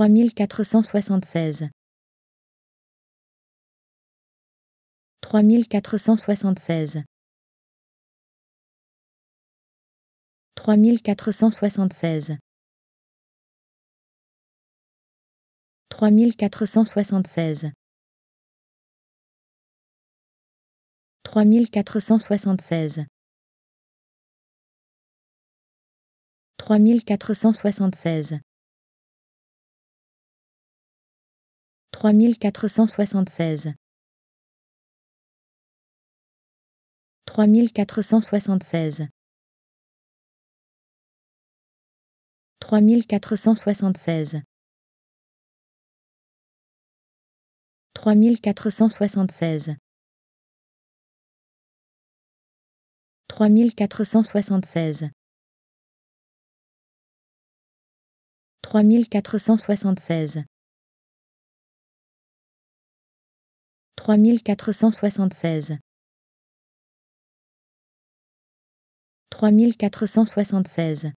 3476 3476 3476 3476 3476 3476 3476 3476 3476 3476 3476 3476 3476 3476